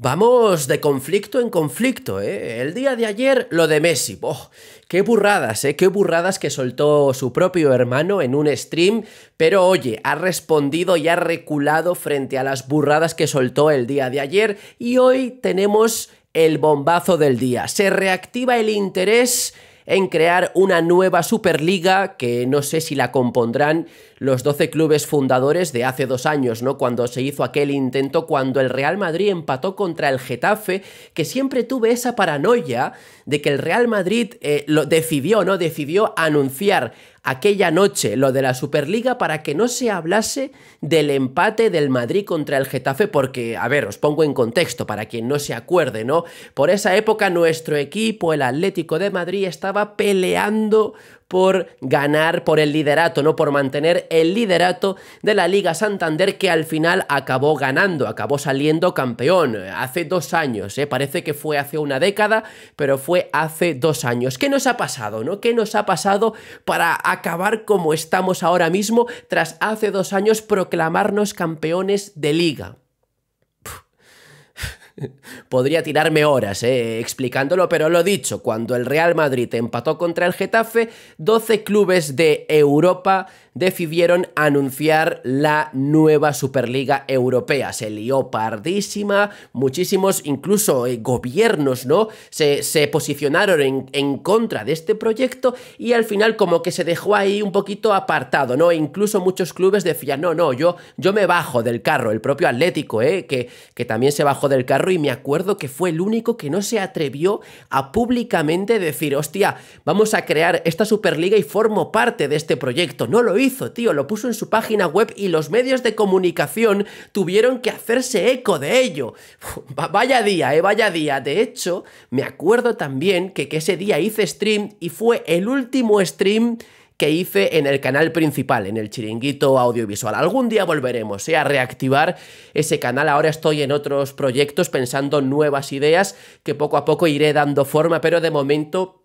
Vamos de conflicto en conflicto, ¿eh? El día de ayer lo de Messi. ¡boh! qué burradas, ¿eh? Qué burradas que soltó su propio hermano en un stream. Pero oye, ha respondido y ha reculado frente a las burradas que soltó el día de ayer. Y hoy tenemos el bombazo del día. Se reactiva el interés en crear una nueva Superliga que no sé si la compondrán los 12 clubes fundadores de hace dos años, ¿no? Cuando se hizo aquel intento, cuando el Real Madrid empató contra el Getafe, que siempre tuve esa paranoia de que el Real Madrid eh, lo decidió, ¿no? Decidió anunciar aquella noche lo de la Superliga para que no se hablase del empate del Madrid contra el Getafe, porque, a ver, os pongo en contexto para quien no se acuerde, ¿no? Por esa época nuestro equipo, el Atlético de Madrid, estaba peleando por ganar por el liderato, no por mantener el liderato de la Liga Santander que al final acabó ganando, acabó saliendo campeón hace dos años, ¿eh? parece que fue hace una década, pero fue hace dos años. ¿Qué nos ha pasado? ¿no? ¿Qué nos ha pasado para acabar como estamos ahora mismo tras hace dos años proclamarnos campeones de liga? Podría tirarme horas eh, explicándolo, pero lo dicho, cuando el Real Madrid empató contra el Getafe, 12 clubes de Europa decidieron anunciar la nueva Superliga Europea. Se lió pardísima, muchísimos, incluso eh, gobiernos, ¿no? Se, posicionaron en, contra de este proyecto y al final como que se dejó ahí un poquito apartado, ¿no? incluso muchos clubes decían, no, no, yo, yo me bajo del carro, el propio Atlético, ¿eh? Que, que también se bajó del carro y me acuerdo que fue el único que no se atrevió a públicamente decir, hostia, vamos a crear esta Superliga y formo parte de este proyecto. No lo hizo tío, lo puso en su página web y los medios de comunicación tuvieron que hacerse eco de ello. Vaya día, eh, vaya día. De hecho, me acuerdo también que, ese día hice stream y fue el último stream que hice en el canal principal, en el chiringuito audiovisual. Algún día volveremos eh, a reactivar ese canal. Ahora estoy en otros proyectos pensando nuevas ideas que poco a poco iré dando forma, pero de momento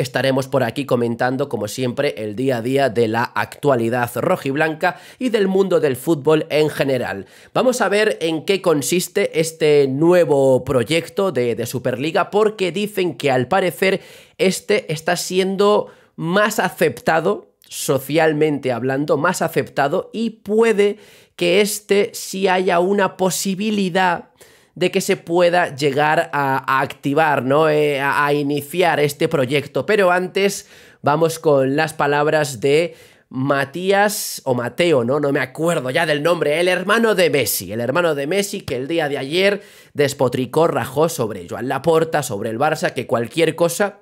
Estaremos por aquí comentando, como siempre, el día a día de la actualidad rojiblanca y del mundo del fútbol en general. Vamos a ver en qué consiste este nuevo proyecto de, Superliga, porque dicen que al parecer este está siendo más aceptado, socialmente hablando, más aceptado y puede que este sí haya una posibilidad de que se pueda llegar a, activar, ¿no? Eh, a, iniciar este proyecto. Pero antes vamos con las palabras de Matías o Mateo, ¿no? No me acuerdo ya del nombre, el hermano de Messi, el hermano de Messi que el día de ayer despotricó, rajó sobre Joan Laporta, sobre el Barça, que cualquier cosa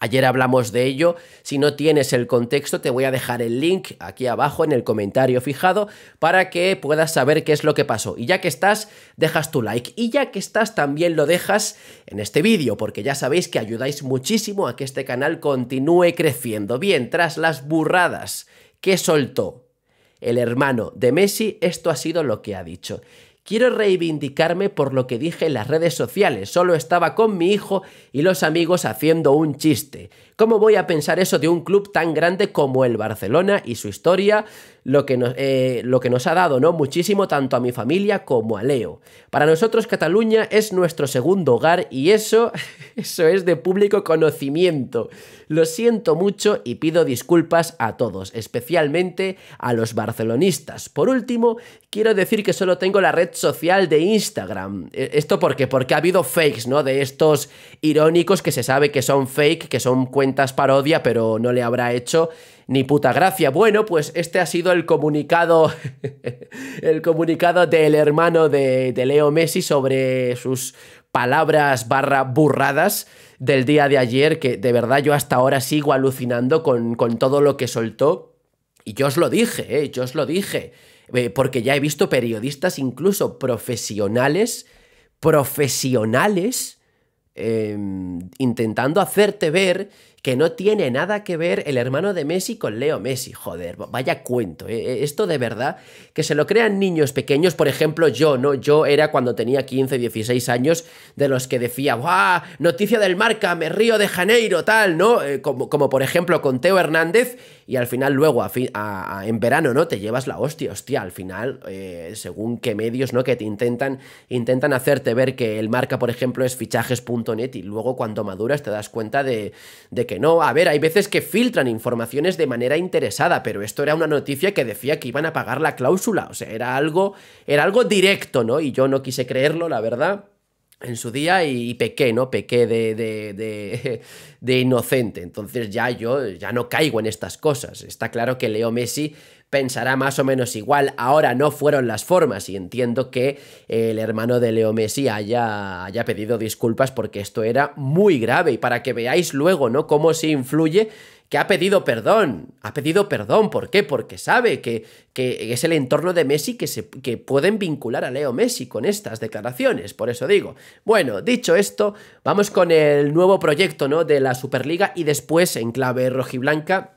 Ayer hablamos de ello, si no tienes el contexto te voy a dejar el link aquí abajo en el comentario fijado para que puedas saber qué es lo que pasó. Y ya que estás, dejas tu like. Y ya que estás también lo dejas en este vídeo, porque ya sabéis que ayudáis muchísimo a que este canal continúe creciendo. Bien, tras las burradas que soltó el hermano de Messi, esto ha sido lo que ha dicho. Quiero reivindicarme por lo que dije en las redes sociales. Solo estaba con mi hijo y los amigos haciendo un chiste. ¿Cómo voy a pensar eso de un club tan grande como el Barcelona y su historia? lo que, nos, eh, lo que nos ha dado ¿no? muchísimo tanto a mi familia como a Leo. Para nosotros Cataluña es nuestro segundo hogar y eso, eso es de público conocimiento. Lo siento mucho y pido disculpas a todos, especialmente a los barcelonistas. Por último, quiero decir que solo tengo la red social de Instagram. E, ¿Esto por qué? Porque ha habido fakes, ¿no? De estos irónicos que se sabe que son fake, que son cuentas parodia, pero no le habrá hecho ni puta gracia. Bueno, pues este ha sido el comunicado, el comunicado del hermano de, Leo Messi sobre sus palabras barra burradas del día de ayer, que de verdad yo hasta ahora sigo alucinando con, con todo lo que soltó. Y yo os lo dije, eh, yo os lo dije, eh, porque ya he visto periodistas, incluso profesionales, profesionales, em, intentando hacerte ver que no tiene nada que ver el hermano de Messi con Leo Messi. Joder, vaya cuento. Eh, eh, esto de verdad, que se lo crean niños pequeños, por ejemplo, yo, ¿no? Yo era cuando tenía 15, 16 años, de los que decía, ¡guau! Noticia del marca, me río de Janeiro, tal, ¿no? Eh, como, como por ejemplo con Teo Hernández y al final luego en verano, ¿no? Te llevas la hostia, hostia, al final, eh, según qué medios, ¿no? Que te intentan, intentan hacerte ver que el marca, por ejemplo, es fichajes.net y luego cuando maduras te das cuenta de, de que no. A ver, hay veces que filtran informaciones de manera interesada, pero esto era una noticia que decía que iban a pagar la cláusula, o sea, era algo, era algo directo, ¿no? Y yo no quise creerlo, la verdad en su día y, pequé, ¿no? Pequé de, de, de, inocente. Entonces ya yo ya no caigo en estas cosas. Está claro que Leo Messi pensará más o menos igual. Ahora no fueron las formas y entiendo que el hermano de Leo Messi haya, haya pedido disculpas porque esto era muy grave y para que veáis luego, ¿no? Cómo se influye que ha pedido perdón. Ha pedido perdón. ¿Por qué? Porque sabe que, que es el entorno de Messi que, se, pueden vincular a Leo Messi con estas declaraciones. Por eso digo. Bueno, dicho esto, vamos con el nuevo proyecto ¿no? de la Superliga y después en clave rojiblanca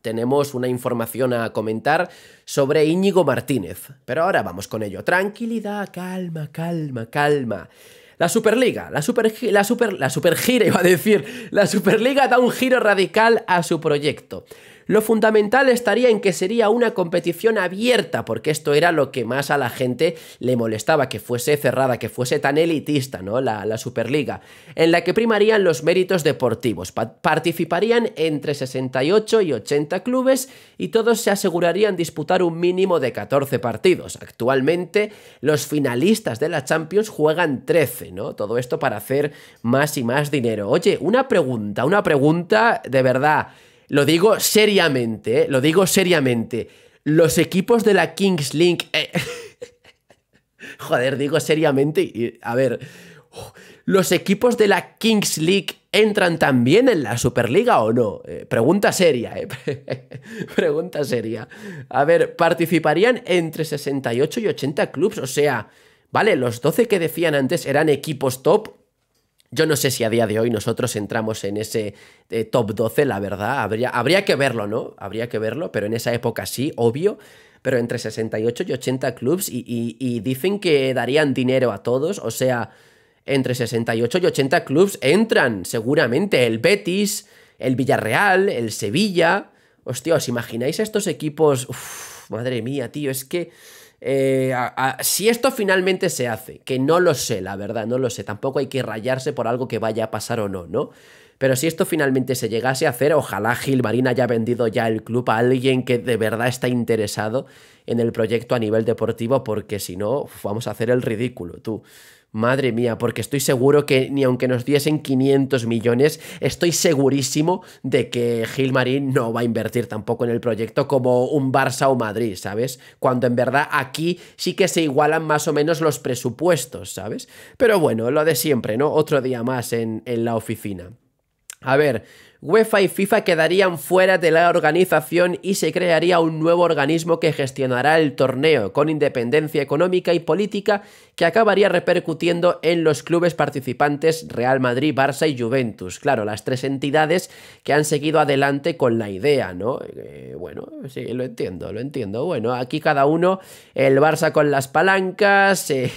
tenemos una información a comentar sobre Íñigo Martínez. Pero ahora vamos con ello. Tranquilidad, calma, calma, calma. La Superliga, la Super, la Super, la iba a decir, la Superliga da un giro radical a su proyecto. Lo fundamental estaría en que sería una competición abierta, porque esto era lo que más a la gente le molestaba, que fuese cerrada, que fuese tan elitista, ¿no? La, Superliga, en la que primarían los méritos deportivos. participarían entre 68 y 80 clubes y todos se asegurarían disputar un mínimo de 14 partidos. Actualmente, los finalistas de la Champions juegan 13, ¿no? Todo esto para hacer más y más dinero. Oye, una pregunta, una pregunta de verdad. Lo digo seriamente, ¿eh? lo digo seriamente. Los equipos de la Kings League, eh, Joder, digo seriamente. Y, a ver. ¿Los equipos de la Kings League entran también en la Superliga o no? Eh, pregunta seria, eh. pregunta seria. A ver, participarían entre 68 y 80 clubes, o sea, vale, los 12 que decían antes eran equipos top, yo no sé si a día de hoy nosotros entramos en ese eh, top 12, la verdad. Habría, habría que verlo, ¿no? Habría que verlo, pero en esa época sí, obvio. Pero entre 68 y 80 clubs y, dicen que darían dinero a todos. O sea, entre 68 y 80 clubs entran seguramente el Betis, el Villarreal, el Sevilla. Hostia, ¿os imagináis estos equipos? madre mía, tío, es que... Eh, si esto finalmente se hace, que no lo sé, la verdad, no lo sé, tampoco hay que rayarse por algo que vaya a pasar o no, ¿no? Pero si esto finalmente se llegase a hacer, ojalá Gilmarín haya vendido ya el club a alguien que de verdad está interesado en el proyecto a nivel deportivo, porque si no, vamos a hacer el ridículo, tú. Madre mía, porque estoy seguro que ni aunque nos diesen 500 millones, estoy segurísimo de que Gilmarín no va a invertir tampoco en el proyecto como un Barça o Madrid, ¿sabes? Cuando en verdad aquí sí que se igualan más o menos los presupuestos, ¿sabes? Pero bueno, lo de siempre, ¿no? Otro día más en, en la oficina. A ver, UEFA y FIFA quedarían fuera de la organización y se crearía un nuevo organismo que gestionará el torneo con independencia económica y política que acabaría repercutiendo en los clubes participantes Real Madrid, Barça y Juventus. Claro, las tres entidades que han seguido adelante con la idea, ¿no? Eh, bueno, sí, lo entiendo, lo entiendo. Bueno, aquí cada uno, el Barça con las palancas, eh,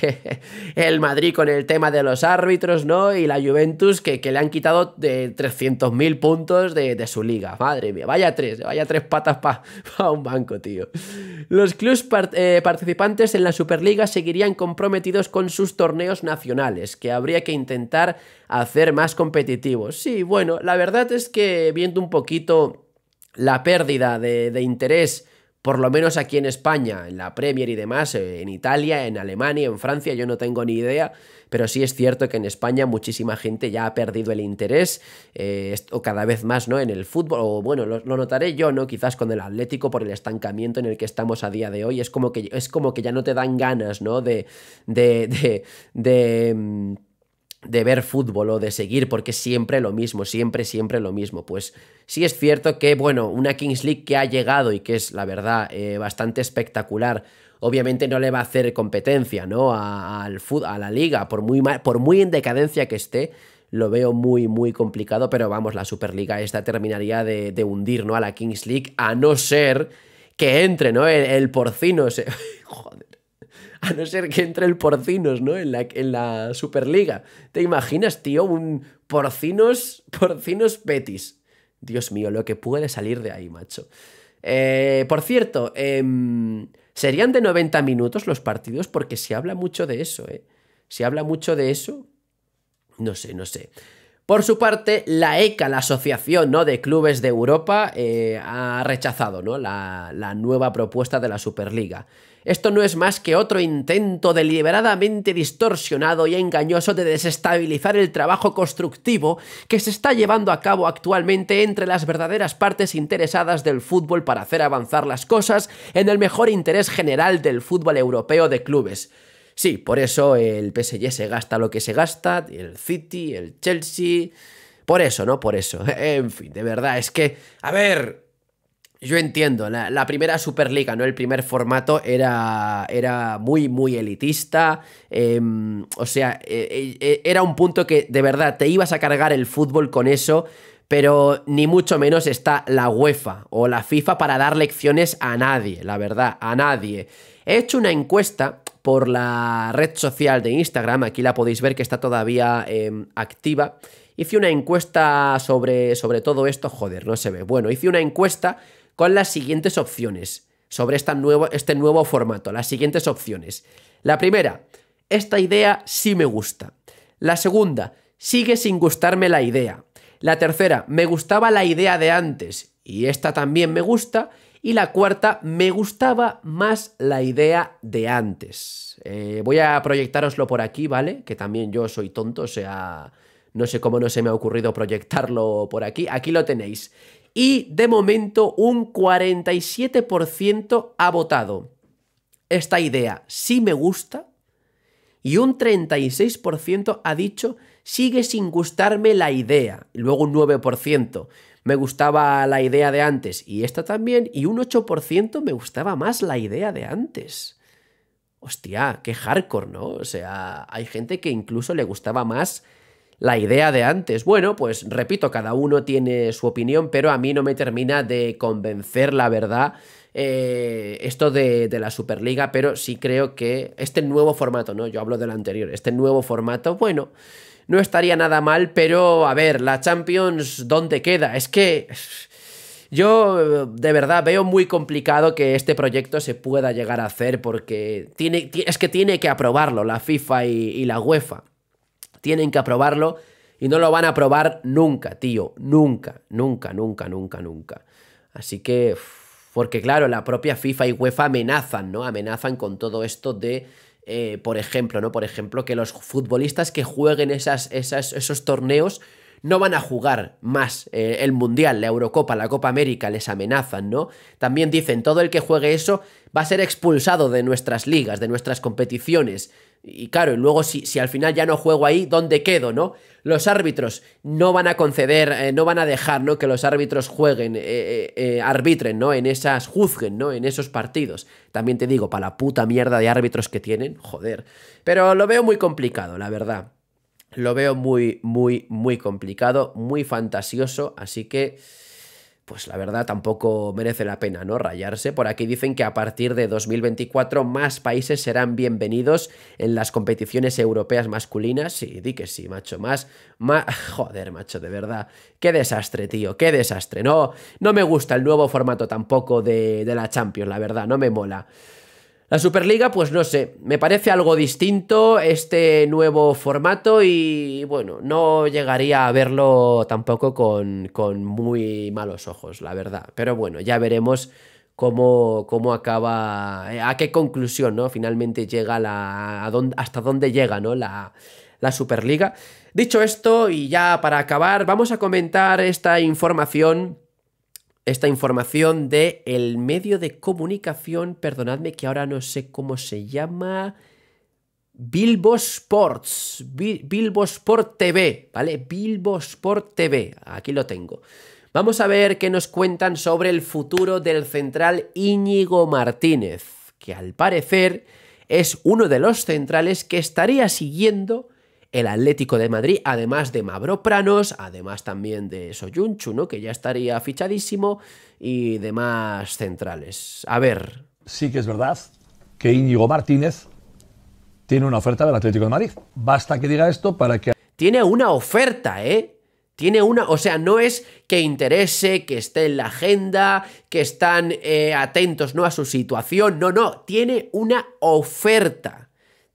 el Madrid con el tema de los árbitros, ¿no? Y la Juventus que, que le han quitado eh, de 300.000 puntos de, su liga. Madre mía, vaya tres, vaya tres patas para un banco, tío. Los clubes participantes en la Superliga seguirían comprometidos con sus torneos nacionales, que habría que intentar hacer más competitivos. Sí, bueno, la verdad es que viendo un poquito la pérdida de interés por lo menos aquí en España, en la Premier y demás, eh, en Italia, en Alemania, en Francia, yo no tengo ni idea, pero sí es cierto que en España muchísima gente ya ha perdido el interés, eh, o cada vez más, ¿no? En el fútbol, o bueno, lo, notaré yo, ¿no? Quizás con el Atlético por el estancamiento en el que estamos a día de hoy, es como que, es como que ya no te dan ganas, ¿no? de, de, de mm, de ver fútbol o de seguir, porque siempre lo mismo, siempre, siempre lo mismo. Pues sí es cierto que, bueno, una Kings League que ha llegado y que es, la verdad, eh, bastante espectacular, obviamente no le va a hacer competencia, ¿no? A, a la liga, por muy, por muy en decadencia que esté, lo veo muy, muy complicado, pero vamos, la Superliga esta terminaría de, de hundir, ¿no? A la Kings League, a no ser que entre, ¿no? El, porcino ese, Joder. A no ser que entre el Porcinos, ¿no? En la, Superliga. ¿Te imaginas, tío? Un Porcinos, Porcinos Betis. Dios mío, lo que puede salir de ahí, macho. Eh, por cierto, em, serían de 90 minutos los partidos porque se habla mucho de eso, ¿eh? Se habla mucho de eso. No sé, no sé. Por su parte, la ECA, la Asociación ¿no? de Clubes de Europa, eh, ha rechazado la nueva propuesta de la Superliga. Esto no es más que otro intento deliberadamente distorsionado y engañoso de desestabilizar el trabajo constructivo que se está llevando a cabo actualmente entre las verdaderas partes interesadas del fútbol para hacer avanzar las cosas en el mejor interés general del fútbol europeo de clubes. Sí, por eso el PSG se gasta lo que se gasta, el City, el Chelsea... Por eso, ¿no? Por eso. En fin, de verdad, es que... A ver, yo entiendo, la, primera Superliga, ¿no? El primer formato era, era muy, muy elitista. Em, o sea, e, e, e, era un punto que de verdad te ibas a cargar el fútbol con eso, pero ni mucho menos está la UEFA o la FIFA para dar lecciones a nadie, la verdad, a nadie. He hecho una encuesta por la red social de Instagram, aquí la podéis ver que está todavía em, activa. Hice una encuesta sobre, sobre todo esto, joder, no se ve. Bueno, hice una encuesta con las siguientes opciones sobre nuevo, este nuevo formato. Las siguientes opciones. La primera, esta idea sí me gusta. La segunda, sigue sin gustarme la idea. La tercera, me gustaba la idea de antes y esta también me gusta. Y la cuarta, me gustaba más la idea de antes. Eh, voy a proyectároslo por aquí, ¿vale? Que también yo soy tonto, o sea, no sé cómo no se me ha ocurrido proyectarlo por aquí. Aquí lo tenéis y de momento un 47% ha votado. Esta idea sí me gusta y un 36% ha dicho sigue sin gustarme la idea. luego un 9% me gustaba la idea de antes y esta también y un 8% me gustaba más la idea de antes. Hostia, qué hardcore, ¿no? O sea, hay gente que incluso le gustaba más la idea de antes. Bueno, pues repito, cada uno tiene su opinión, pero a mí no me termina de convencer la verdad eh, esto de, la Superliga, pero sí creo que este nuevo formato, ¿no? Yo hablo del anterior, este nuevo formato, bueno, no estaría nada mal, pero a ver, la Champions, ¿dónde queda? Es que... Yo de verdad veo muy complicado que este proyecto se pueda llegar a hacer porque tiene, es que tiene que aprobarlo la FIFA y la UEFA. Tienen que aprobarlo y no lo van a aprobar nunca, tío. Nunca, nunca, nunca, nunca, nunca. Así que, porque claro, la propia FIFA y UEFA amenazan, ¿no? Amenazan con todo esto de, eh, por ejemplo, ¿no? Por ejemplo, que los futbolistas que jueguen esas, esos torneos no van a jugar más eh, el Mundial, la Eurocopa, la Copa América, les amenazan, ¿no? También dicen, todo el que juegue eso va a ser expulsado de nuestras ligas, de nuestras competiciones. Y claro, y luego si, si, al final ya no juego ahí, ¿dónde quedo, no? Los árbitros no van a conceder, eh, no van a dejar, ¿no? Que los árbitros jueguen, eh, eh, arbitren, ¿no? En esas, juzguen, ¿no? En esos partidos. También te digo, para la puta mierda de árbitros que tienen, joder. Pero lo veo muy complicado, la verdad. Lo veo muy, muy, muy complicado, muy fantasioso, así que pues la verdad tampoco merece la pena, ¿no? Rayarse. Por aquí dicen que a partir de 2024 más países serán bienvenidos en las competiciones europeas masculinas. Sí, di que sí, macho. Más, Joder, macho, de verdad. Qué desastre, tío. Qué desastre. No, no me gusta el nuevo formato tampoco de, de la Champions, la verdad. No me mola. La Superliga, pues no sé, me parece algo distinto este nuevo formato y bueno, no llegaría a verlo tampoco con, muy malos ojos, la verdad. Pero bueno, ya veremos Cómo, cómo, acaba, eh, a qué conclusión, ¿no? Finalmente llega la. hasta dónde llega, ¿no? La, la Superliga. Dicho esto, y ya para acabar, vamos a comentar esta información esta información de el medio de comunicación, perdonadme que ahora no sé cómo se llama, Bilbo Sports, Bilbo Sport TV, ¿vale? Bilbo Sport TV, aquí lo tengo. Vamos a ver qué nos cuentan sobre el futuro del central Íñigo Martínez, que al parecer es uno de los centrales que estaría siguiendo el Atlético de Madrid, además de Pranos, además también de Soyunchu, ¿no? que ya estaría fichadísimo, y demás centrales. A ver. Sí que es verdad que Íñigo Martínez tiene una oferta del Atlético de Madrid. Basta que diga esto para que... Tiene una oferta, ¿eh? Tiene una, o sea, no es que interese, que esté en la agenda, que están eh, atentos ¿no? a su situación, no, no, tiene una oferta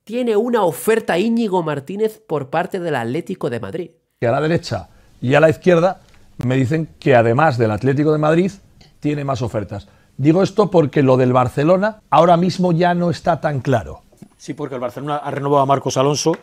tiene una oferta Íñigo Martínez por parte del Atlético de Madrid. Que a la derecha y a la izquierda me dicen que además del Atlético de Madrid tiene más ofertas. Digo esto porque lo del Barcelona ahora mismo ya no está tan claro. Sí, porque el Barcelona ha renovado a Marcos Alonso.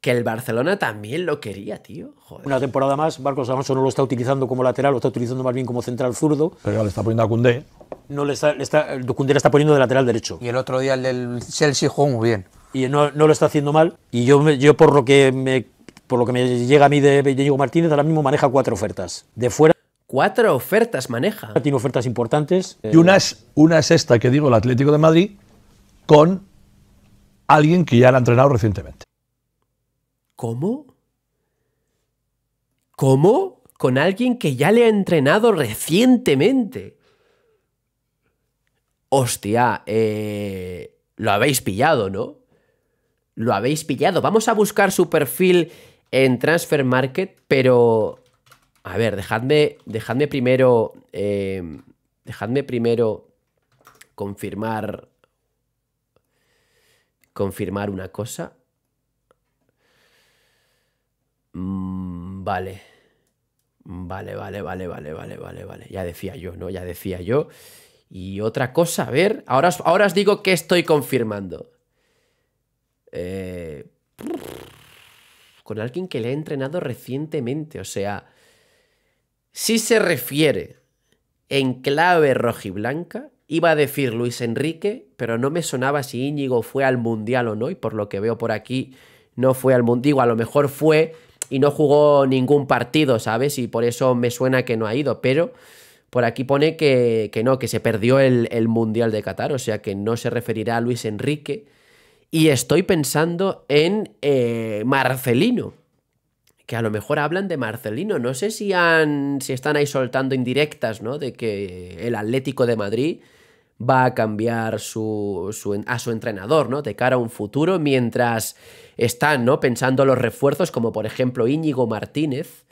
Que el Barcelona también lo quería, tío. Una temporada más, Marcos Alonso no lo está utilizando como lateral, lo está utilizando más bien como central zurdo. Pero le está poniendo a Cundé. No, le está, está, Cundé le está poniendo de lateral derecho. Y el otro día el del Chelsea jugó muy bien y no, lo está haciendo mal. Y yo, yo por lo que me por lo que me llega a mí de, Diego Martínez, ahora mismo maneja cuatro ofertas. De fuera. Cuatro ofertas maneja. Tiene ofertas importantes. Eh, y una es, esta que digo, el Atlético de Madrid, con alguien que ya la ha entrenado recientemente. ¿Cómo? ¿Cómo? Con alguien que ya le ha entrenado recientemente. Hostia, eh, lo habéis pillado, ¿no? lo habéis pillado. Vamos a buscar su perfil en Transfer Market, pero... A ver, dejadme, dejadme primero... Eh, dejadme primero confirmar... Confirmar una cosa. Mm, vale. Vale, vale, vale, vale, vale, vale, vale. Ya decía yo, ¿no? Ya decía yo. Y otra cosa, a ver, ahora ahora os digo que estoy confirmando. Eh, con alguien que le ha entrenado recientemente. O sea, si se refiere en clave rojiblanca, iba a decir Luis Enrique, pero no me sonaba si Íñigo fue al Mundial o no, y por lo que veo por aquí, no fue al Mundial. Digo, a lo mejor fue y no jugó ningún partido, ¿sabes? Y por eso me suena que no ha ido, pero... Por aquí pone que, no, que se perdió el, el Mundial de Qatar, o sea que no se referirá a Luis Enrique, y estoy pensando en eh, Marcelino. Que a lo mejor hablan de Marcelino. No sé si, han, si están ahí soltando indirectas, ¿no? De que el Atlético de Madrid va a cambiar su, a su entrenador, ¿no? De cara a un futuro, mientras están, ¿no? Pensando los refuerzos, como por ejemplo Íñigo Martínez.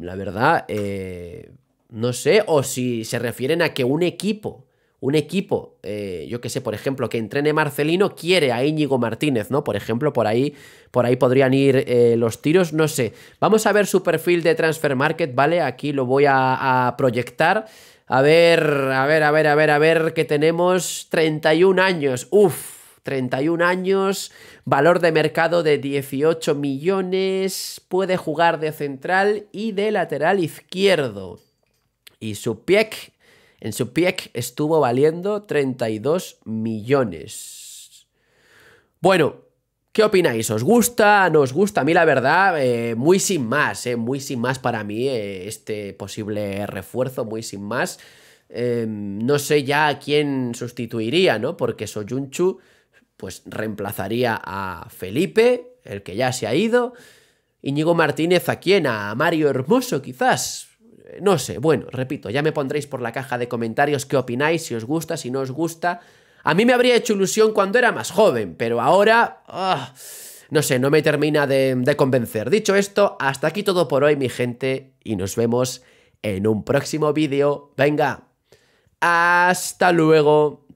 La verdad, eh, no sé, o si se refieren a que un equipo un equipo, eh, yo que sé, por ejemplo, que entrene Marcelino, quiere a Íñigo Martínez, ¿no? Por ejemplo, por ahí, por ahí podrían ir eh, los tiros, no sé. Vamos a ver su perfil de Transfer Market, ¿vale? Aquí lo voy a, proyectar. A ver, a ver, a ver, a ver, a ver, que tenemos 31 años. Uf, 31 años, valor de mercado de 18 millones, puede jugar de central y de lateral izquierdo. Y su piec en su PIEC estuvo valiendo 32 millones. Bueno, ¿Qué opináis? ¿Os gusta? ¿No os gusta? A mí la verdad, eh, muy sin más, eh, muy sin más para mí eh, este posible refuerzo, muy sin más. Em, no sé ya a quién sustituiría, ¿no? Porque Soyunchu pues reemplazaría a Felipe, el que ya se ha ido. Íñigo Martínez, ¿a quién? A Mario Hermoso quizás. No sé, bueno, repito, ya me pondréis por la caja de comentarios qué opináis, si os gusta, si no os gusta. A mí me habría hecho ilusión cuando era más joven, pero ahora... Ah, no sé, no me termina de convencer. Dicho esto, hasta aquí todo por hoy, mi gente, y nos vemos en un próximo vídeo. Venga, hasta luego.